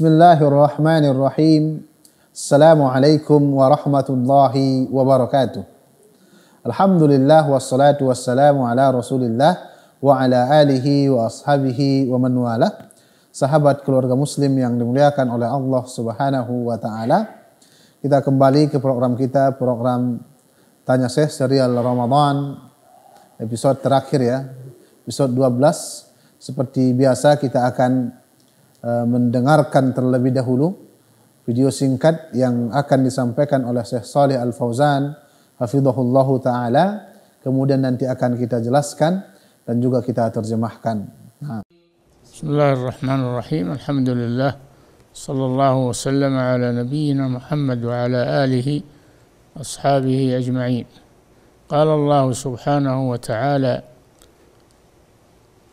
Bismillahirrahmanirrahim. Assalamualaikum warahmatullahi wabarakatuh. Alhamdulillah wassalatu wassalamu ala Rasulillah wa ala alihi wa ashabihi wa man wala. Sahabat keluarga muslim yang dimuliakan oleh Allah Subhanahu wa taala. Kita kembali ke program kita, program Tanya Syekh serial Ramadan episode terakhir ya, episode 12. Seperti biasa kita akan Eh, mendengarkan terlebih dahulu video singkat yang akan disampaikan oleh Syekh Saleh Al Fauzan hafizahullahu taala kemudian nanti akan kita jelaskan dan juga kita terjemahkan. Nah. Bismillahirrahmanirrahim. Alhamdulillah. Sallallahu wasallam ala nabiyyina Muhammad wa ala alihi ashabihi ajma'in. Qala Allah subhanahu wa ta'ala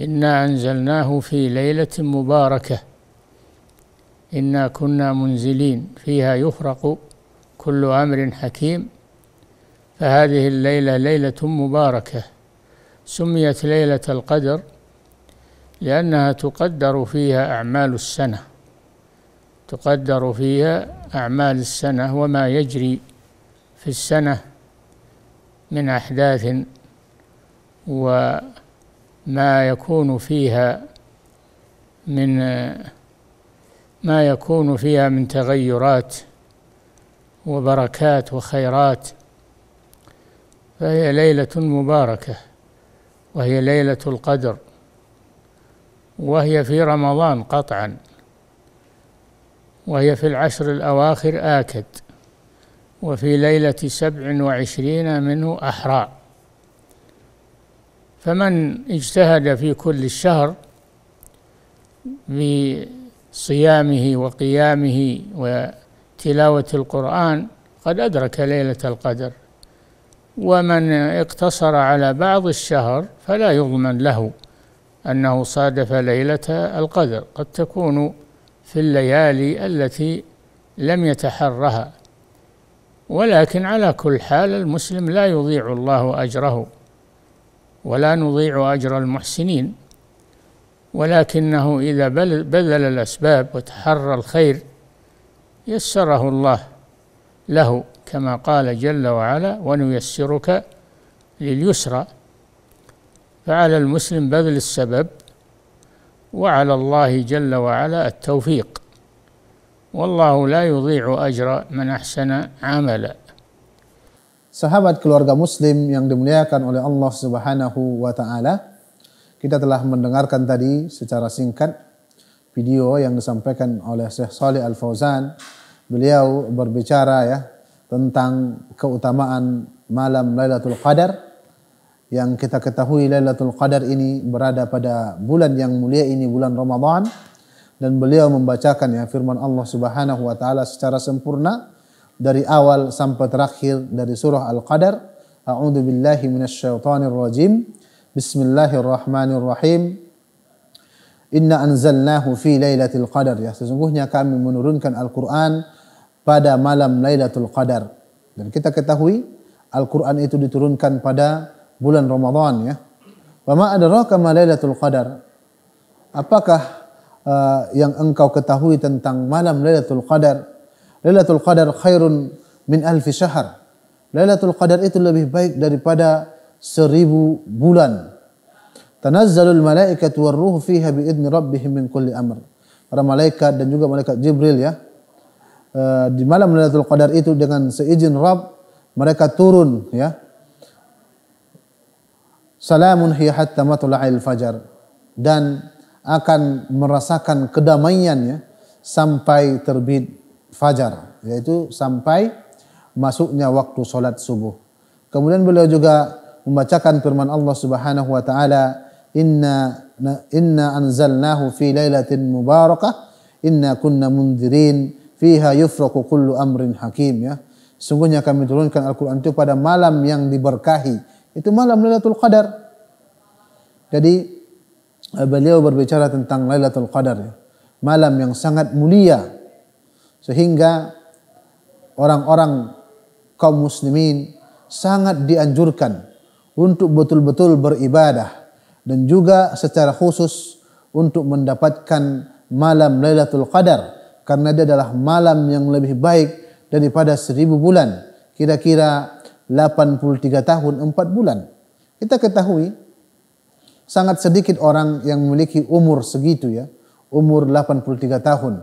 إنا أنزلناه في ليلة مباركة إنا كنا منزلين فيها يفرق كل أمر حكيم فهذه الليلة ليلة مباركة سميت ليلة القدر لأنها تقدر فيها أعمال السنة تقدر فيها أعمال السنة وما يجري في السنة من أحداث و ما يكون فيها من ما يكون فيها من تغيرات وبركات وخيرات فهي ليلة مباركة وهي ليلة القدر وهي في رمضان قطعا وهي في العشر الأواخر آكد وفي ليلة سبع وعشرين منه أحرى فمن اجتهد في كل الشهر بصيامه وقيامه وتلاوة القرآن قد أدرك ليلة القدر ومن اقتصر على بعض الشهر فلا يضمن له أنه صادف ليلة القدر قد تكون في الليالي التي لم يتحرها ولكن على كل حال المسلم لا يضيع الله أجره ولا نضيع أجر المحسنين ولكنه إذا بذل الأسباب وتحرى الخير يسره الله له كما قال جل وعلا ونيسرك لليسرى فعلى المسلم بذل السبب وعلى الله جل وعلا التوفيق والله لا يضيع أجر من أحسن عملا sahabat keluarga muslim yang dimuliakan oleh Allah Subhanahu wa taala. Kita telah mendengarkan tadi secara singkat video yang disampaikan oleh Syekh Saleh Al Fauzan. Beliau berbicara ya tentang keutamaan malam Lailatul Qadar yang kita ketahui Lailatul Qadar ini berada pada bulan yang mulia ini bulan Ramadan dan beliau membacakan ya firman Allah Subhanahu wa taala secara sempurna dari awal sampai terakhir dari surah Al-Qadar. A'udzu billahi minasyaitonir rajim. Bismillahirrahmanirrahim. Inna anzalnahu fi lailatul qadar ya sesungguhnya kami menurunkan Al-Qur'an pada malam Lailatul Qadar. Dan kita ketahui Al-Qur'an itu diturunkan pada bulan Ramadan ya. Wa ma adraka ma Lailatul Qadar? Apakah uh, yang engkau ketahui tentang malam Lailatul Qadar? Lailatul Qadar khairun min alfi syahr. Lailatul Qadar itu lebih baik daripada seribu bulan. Tanazzalul malaikatu warruhu fiha biidni rabbihim min kulli amr. Para malaikat dan juga malaikat Jibril ya. Eh, di malam Lailatul Qadar itu dengan seizin Rabb mereka turun ya. Salamun hiya hatta matla'il fajar dan akan merasakan kedamaiannya sampai terbit fajar, yaitu sampai masuknya waktu sholat subuh. Kemudian beliau juga membacakan firman Allah Subhanahu wa taala, "Inna inna anzalnahu fi lailatin mubarakah, inna kunna mundirin, fiha yufraqu kullu amrin hakim." Ya. Sungguhnya kami turunkan Al-Qur'an itu pada malam yang diberkahi. Itu malam Lailatul Qadar. Jadi eh, beliau berbicara tentang Lailatul Qadar, ya. malam yang sangat mulia sehingga orang-orang kaum muslimin sangat dianjurkan untuk betul-betul beribadah dan juga secara khusus untuk mendapatkan malam Lailatul Qadar karena dia adalah malam yang lebih baik daripada seribu bulan kira-kira 83 tahun 4 bulan kita ketahui sangat sedikit orang yang memiliki umur segitu ya umur 83 tahun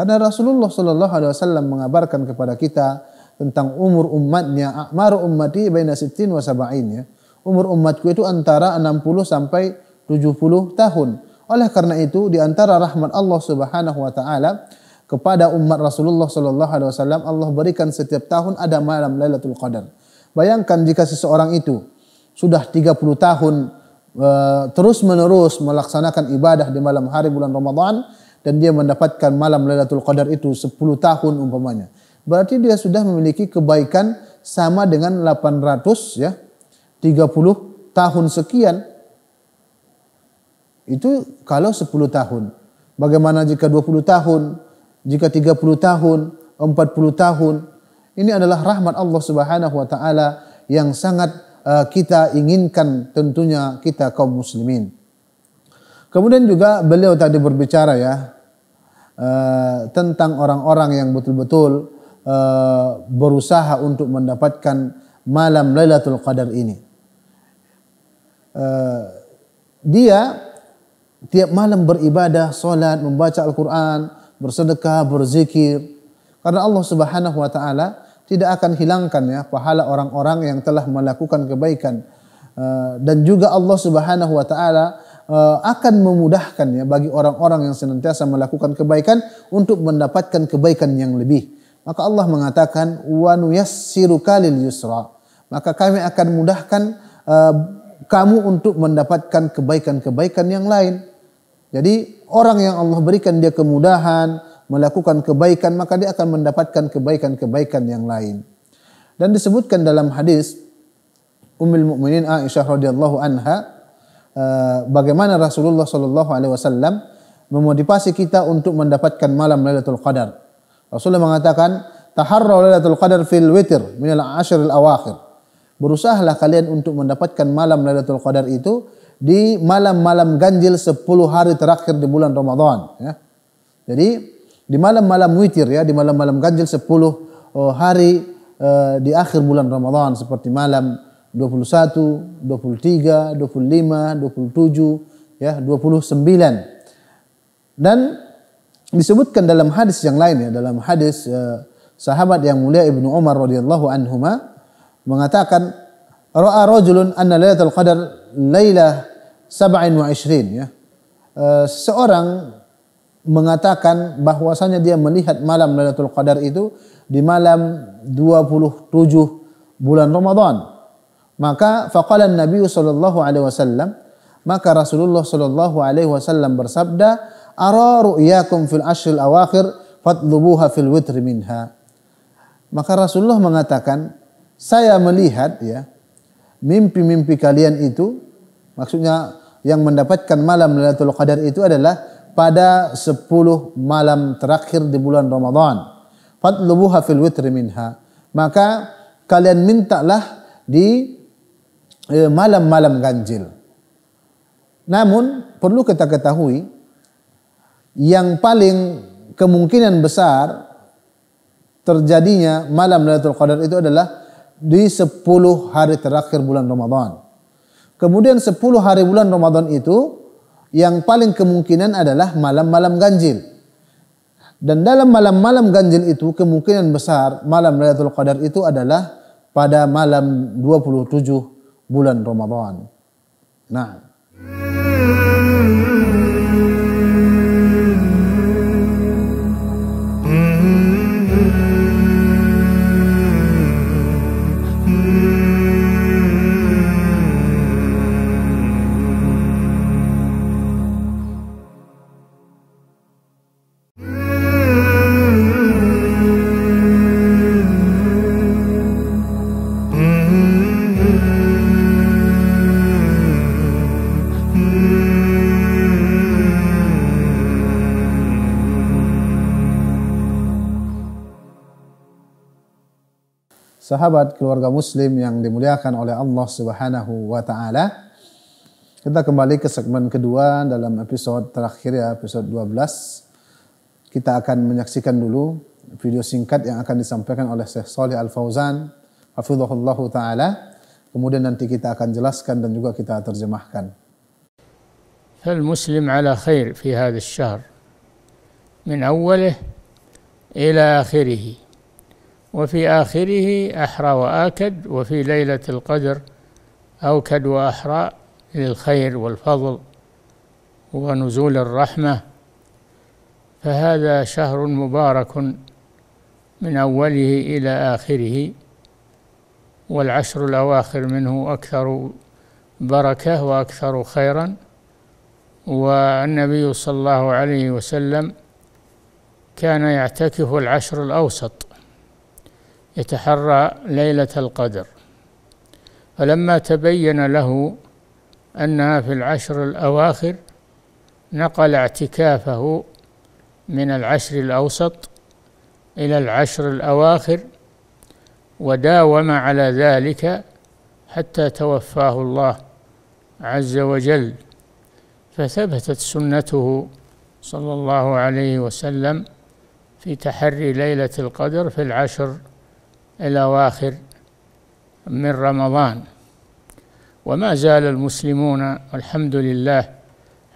karena Rasulullah Shallallahu Alaihi Wasallam mengabarkan kepada kita tentang umur umatnya, akmar ummati baina sittin wa ya. Umur umatku itu antara 60 sampai 70 tahun. Oleh karena itu di antara rahmat Allah Subhanahu wa taala kepada umat Rasulullah Shallallahu alaihi wasallam Allah berikan setiap tahun ada malam Lailatul Qadar. Bayangkan jika seseorang itu sudah 30 tahun e, terus-menerus melaksanakan ibadah di malam hari bulan Ramadan, dan dia mendapatkan malam Lailatul Qadar itu 10 tahun umpamanya. Berarti dia sudah memiliki kebaikan sama dengan 800 ya 30 tahun sekian. Itu kalau 10 tahun. Bagaimana jika 20 tahun, jika 30 tahun, 40 tahun? Ini adalah rahmat Allah Subhanahu wa taala yang sangat eh, kita inginkan tentunya kita kaum muslimin. Kemudian juga beliau tadi berbicara ya eh, tentang orang-orang yang betul-betul eh, berusaha untuk mendapatkan malam Lailatul Qadar ini. Eh, dia tiap malam beribadah, solat, membaca Al-Quran, bersedekah, berzikir. Karena Allah Subhanahu Wa Taala tidak akan hilangkan ya pahala orang-orang yang telah melakukan kebaikan. dan juga Allah Subhanahu Wa Taala Eh, akan memudahkan ya bagi orang-orang yang senantiasa melakukan kebaikan untuk mendapatkan kebaikan yang lebih. Maka Allah mengatakan wa nuyassiruka lil yusra. Maka kami akan mudahkan eh, kamu untuk mendapatkan kebaikan-kebaikan yang lain. Jadi orang yang Allah berikan dia kemudahan melakukan kebaikan maka dia akan mendapatkan kebaikan-kebaikan yang lain. Dan disebutkan dalam hadis Ummul Mukminin Aisyah radhiyallahu anha Eh, bagaimana Rasulullah Shallallahu Alaihi Wasallam memotivasi kita untuk mendapatkan malam Lailatul Qadar. Rasulullah mengatakan, "Taharrau Lailatul Qadar fil witr min al-ashril awakhir." Berusahalah kalian untuk mendapatkan malam Lailatul Qadar itu di malam-malam ganjil 10 hari terakhir di bulan Ramadan, ya. Jadi di malam-malam witir ya, di malam-malam ganjil 10 eh, hari eh, di akhir bulan Ramadan seperti malam 21, 23, 25, 27, ya 29. Dan disebutkan dalam hadis yang lain ya, dalam hadis eh, sahabat yang mulia Ibnu Umar radhiyallahu anhuma mengatakan ra'a rajulun anna lailatul qadar lailah 27 ya. Eh, seorang mengatakan bahwasanya dia melihat malam Lailatul Qadar itu di malam 27 bulan Ramadan maka faqala Nabi sallallahu alaihi wasallam, maka Rasulullah sallallahu alaihi wasallam bersabda, "Ara ru'yakum fil ashril awakhir fadlubuha fil witr minha." Maka Rasulullah mengatakan, "Saya melihat ya, mimpi-mimpi kalian itu maksudnya yang mendapatkan malam Lailatul Qadar itu adalah pada 10 malam terakhir di bulan Ramadan. Fadlubuha fil witr minha. Maka kalian mintalah di Eh, malam-malam ganjil. Namun perlu kita ketahui yang paling kemungkinan besar terjadinya malam Lailatul Qadar itu adalah di 10 hari terakhir bulan Ramadan. Kemudian 10 hari bulan Ramadan itu yang paling kemungkinan adalah malam-malam ganjil. Dan dalam malam-malam ganjil itu kemungkinan besar malam Lailatul Qadar itu adalah pada malam 27 bulan Ramadan. Nah, sahabat keluarga muslim yang dimuliakan oleh Allah Subhanahu wa taala. Kita kembali ke segmen kedua dalam episode terakhir ya, episode 12. Kita akan menyaksikan dulu video singkat yang akan disampaikan oleh Syekh Saleh Al Fauzan hafizahullah taala. Kemudian nanti kita akan jelaskan dan juga kita terjemahkan. Muslim ala Khair fi هذا syahr min awalih ila آخره وفي آخره أحرى وآكد وفي ليلة القدر أوكد وأحرى للخير والفضل ونزول الرحمة فهذا شهر مبارك من أوله إلى آخره والعشر الأواخر منه أكثر بركة وأكثر خيرا والنبي صلى الله عليه وسلم كان يعتكف العشر الأوسط يتحرى ليلة القدر فلما تبين له أنها في العشر الأواخر نقل اعتكافه من العشر الأوسط إلى العشر الأواخر وداوم على ذلك حتى توفاه الله عز وجل فثبتت سنته صلى الله عليه وسلم في تحري ليلة القدر في العشر الأواخر من رمضان وما زال المسلمون والحمد لله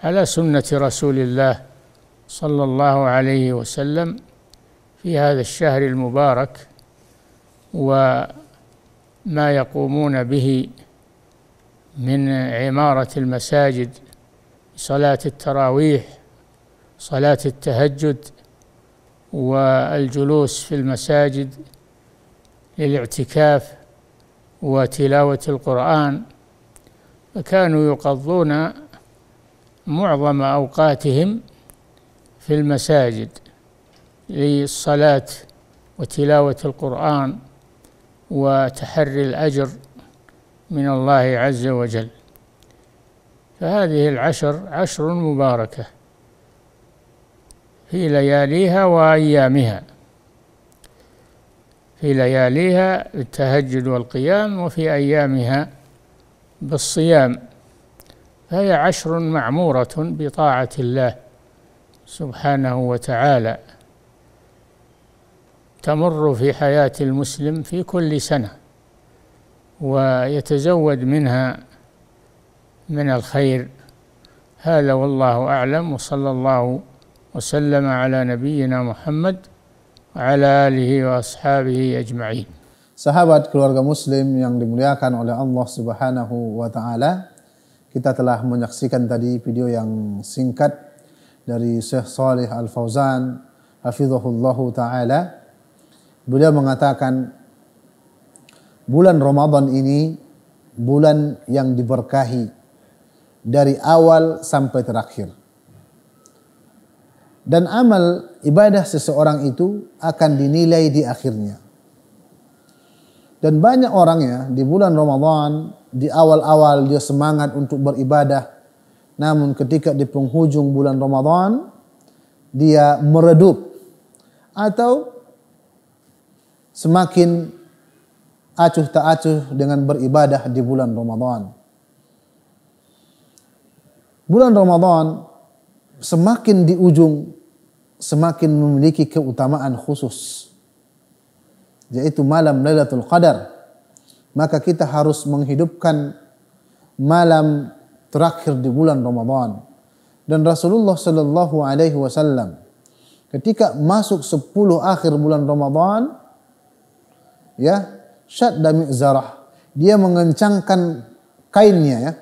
على سنة رسول الله صلى الله عليه وسلم في هذا الشهر المبارك وما يقومون به من عمارة المساجد صلاة التراويح صلاة التهجد والجلوس في المساجد للاعتكاف وتلاوة القرآن فكانوا يقضون معظم أوقاتهم في المساجد للصلاة وتلاوة القرآن وتحري الأجر من الله عز وجل فهذه العشر عشر مباركة في لياليها وأيامها في لياليها بالتهجد والقيام وفي أيامها بالصيام فهي عشر معمورة بطاعة الله سبحانه وتعالى تمر في حياة المسلم في كل سنة ويتزود منها من الخير هذا والله أعلم وصلى الله وسلم على نبينا محمد ala alihi wa ashabihi ajma'in. Sahabat keluarga muslim yang dimuliakan oleh Allah Subhanahu wa taala, kita telah menyaksikan tadi video yang singkat dari Syekh Salih Al Fauzan hafizahullah taala. Beliau mengatakan bulan Ramadan ini bulan yang diberkahi dari awal sampai terakhir dan amal ibadah seseorang itu akan dinilai di akhirnya. Dan banyak orang ya di bulan Ramadan, di awal-awal dia semangat untuk beribadah. Namun ketika di penghujung bulan Ramadan, dia meredup atau semakin acuh tak acuh dengan beribadah di bulan Ramadan. Bulan Ramadan semakin di ujung semakin memiliki keutamaan khusus yaitu malam Lailatul Qadar maka kita harus menghidupkan malam terakhir di bulan Ramadan dan Rasulullah Shallallahu alaihi wasallam ketika masuk 10 akhir bulan Ramadan ya syadda mi'zarah dia mengencangkan kainnya ya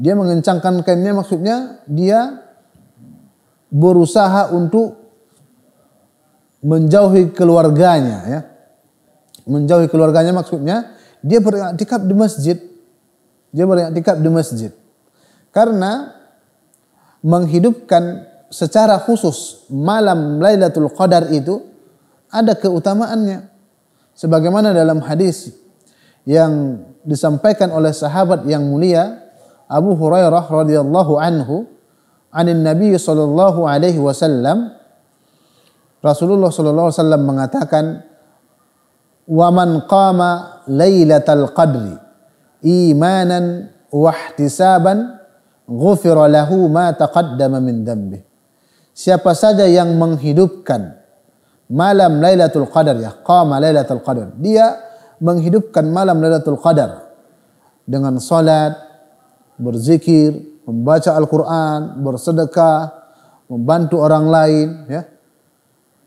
dia mengencangkan kainnya maksudnya dia berusaha untuk menjauhi keluarganya ya. Menjauhi keluarganya maksudnya dia beriktikaf di masjid. Dia beriktikaf di masjid. Karena menghidupkan secara khusus malam Lailatul Qadar itu ada keutamaannya. Sebagaimana dalam hadis yang disampaikan oleh sahabat yang mulia Abu Hurairah radhiyallahu anhu anin Nabi sallallahu alaihi wasallam Rasulullah sallallahu alaihi wasallam mengatakan wa man qama lailatal qadri imanan wa ihtisaban ghufira lahu ma taqaddama min dambi siapa saja yang menghidupkan malam Lailatul Qadar ya qama Lailatul Qadar dia menghidupkan malam Lailatul Qadar dengan salat berzikir, membaca Al-Quran, bersedekah, membantu orang lain, ya.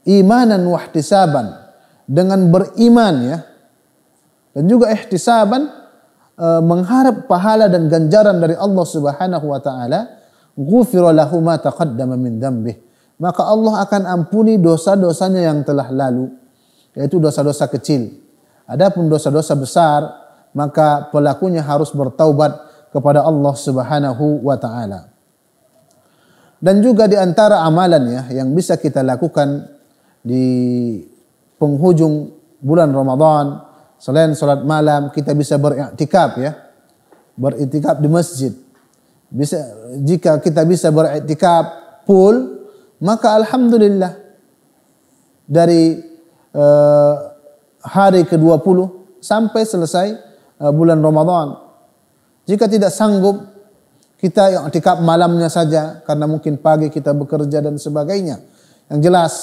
Imanan wahtisaban dengan beriman ya. Dan juga ihtisaban e, mengharap pahala dan ganjaran dari Allah Subhanahu wa taala, ghufira lahu taqaddama min dhanbih. Maka Allah akan ampuni dosa-dosanya yang telah lalu, yaitu dosa-dosa kecil. Adapun dosa-dosa besar, maka pelakunya harus bertaubat kepada Allah Subhanahu wa taala. Dan juga di antara amalan ya yang bisa kita lakukan di penghujung bulan Ramadan selain salat malam kita bisa beriktikaf ya. Beriktikaf di masjid. Bisa jika kita bisa beriktikaf full maka alhamdulillah dari uh, hari ke-20 sampai selesai uh, bulan Ramadan jika tidak sanggup, kita yang tikap malamnya saja karena mungkin pagi kita bekerja dan sebagainya. Yang jelas,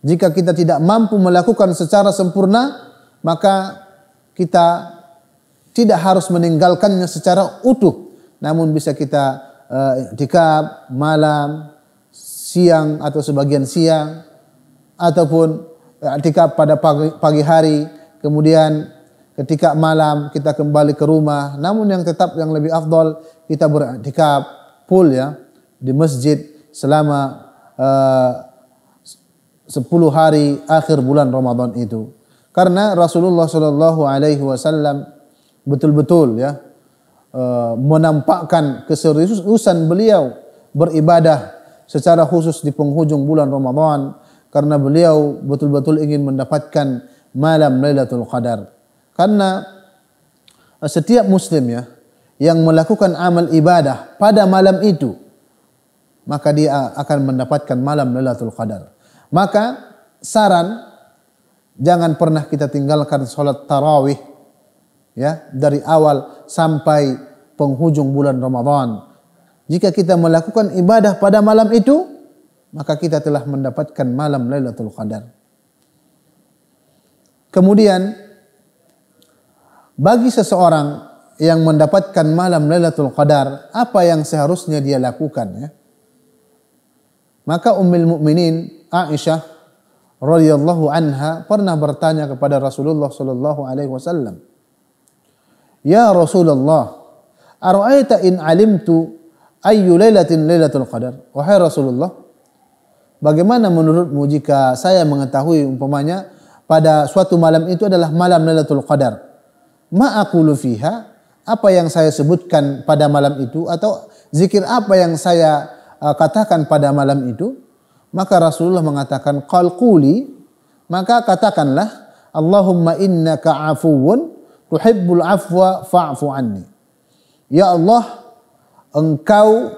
jika kita tidak mampu melakukan secara sempurna, maka kita tidak harus meninggalkannya secara utuh. Namun bisa kita uh, eh, tikap malam, siang atau sebagian siang, ataupun tikap eh, pada pagi, pagi hari, kemudian ketika malam kita kembali ke rumah. Namun yang tetap yang lebih afdol kita beriktikaf full ya di masjid selama eh, uh, 10 hari akhir bulan Ramadan itu. Karena Rasulullah Shallallahu Alaihi Wasallam betul-betul ya uh, menampakkan keseriusan beliau beribadah secara khusus di penghujung bulan Ramadan karena beliau betul-betul ingin mendapatkan malam Lailatul Qadar. Karena eh, setiap muslim ya yang melakukan amal ibadah pada malam itu maka dia akan mendapatkan malam Lailatul Qadar. Maka saran jangan pernah kita tinggalkan salat tarawih ya dari awal sampai penghujung bulan Ramadan. Jika kita melakukan ibadah pada malam itu maka kita telah mendapatkan malam Lailatul Qadar. Kemudian bagi seseorang yang mendapatkan malam Lailatul Qadar, apa yang seharusnya dia lakukan ya? Maka Ummul Mukminin Aisyah radhiyallahu anha pernah bertanya kepada Rasulullah sallallahu alaihi wasallam, "Ya Rasulullah, ara'aita in 'alimtu ayyu lailatin lailatul qadar?" Wahai Rasulullah, bagaimana menurutmu jika saya mengetahui umpamanya pada suatu malam itu adalah malam Lailatul Qadar? ma'akulu fiha apa yang saya sebutkan pada malam itu atau zikir apa yang saya uh, katakan pada malam itu maka Rasulullah mengatakan qalquli maka katakanlah Allahumma innaka afuwun tuhibbul afwa fa'fu anni ya Allah engkau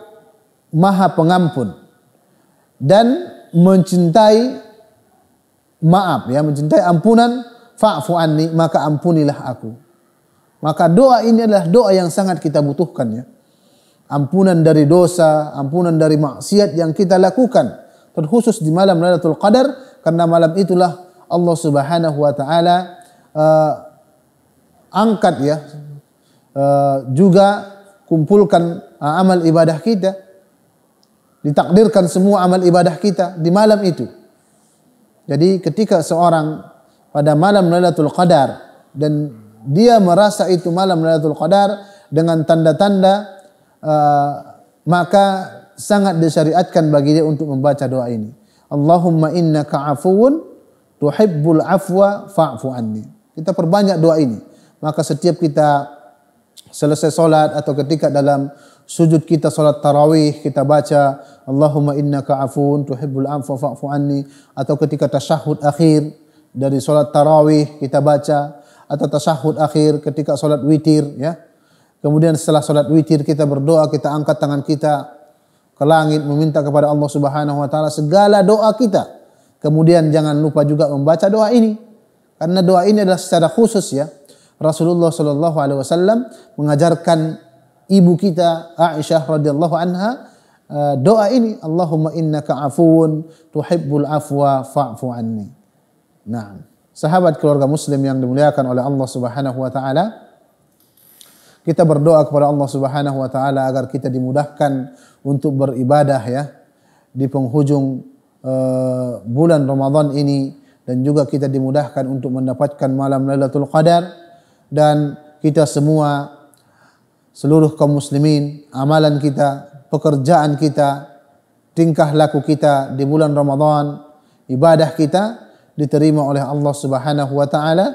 maha pengampun dan mencintai maaf ya mencintai ampunan fa'fu anni maka ampunilah aku maka doa ini adalah doa yang sangat kita butuhkan ya. Ampunan dari dosa, ampunan dari maksiat yang kita lakukan. Terkhusus di malam Lailatul Qadar karena malam itulah Allah Subhanahu wa taala uh, angkat ya uh, juga kumpulkan uh, amal ibadah kita. Ditakdirkan semua amal ibadah kita di malam itu. Jadi ketika seorang pada malam Lailatul Qadar dan dia merasa itu malam Lailatul Qadar dengan tanda-tanda uh, maka sangat disyariatkan bagi dia untuk membaca doa ini. Allahumma innaka afuwun tuhibbul afwa fa'fu anni. Kita perbanyak doa ini. Maka setiap kita selesai solat atau ketika dalam sujud kita solat tarawih kita baca Allahumma innaka afuun tuhibbul afwa fa'fu anni atau ketika tasyahud akhir dari solat tarawih kita baca atau tasahud akhir ketika sholat witir ya. Kemudian setelah sholat witir kita berdoa, kita angkat tangan kita ke langit meminta kepada Allah Subhanahu wa taala segala doa kita. Kemudian jangan lupa juga membaca doa ini. Karena doa ini adalah secara khusus ya. Rasulullah Shallallahu alaihi wasallam mengajarkan ibu kita Aisyah radhiyallahu anha e, doa ini Allahumma innaka afuwun tuhibbul afwa fa'fu anni. Naam sahabat keluarga muslim yang dimuliakan oleh Allah Subhanahu wa taala. Kita berdoa kepada Allah Subhanahu wa taala agar kita dimudahkan untuk beribadah ya di penghujung uh, bulan Ramadan ini dan juga kita dimudahkan untuk mendapatkan malam Lailatul Qadar dan kita semua seluruh kaum muslimin, amalan kita, pekerjaan kita, tingkah laku kita di bulan Ramadan, ibadah kita diterima oleh Allah Subhanahu wa taala.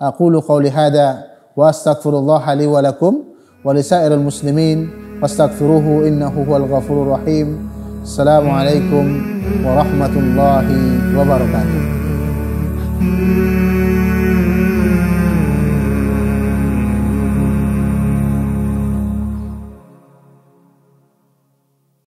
Aqulu qawli hadza wa astaghfirullah li wa lakum wa li sa'iril muslimin fastaghfiruhu innahu huwal ghafurur rahim. Assalamualaikum warahmatullahi wabarakatuh.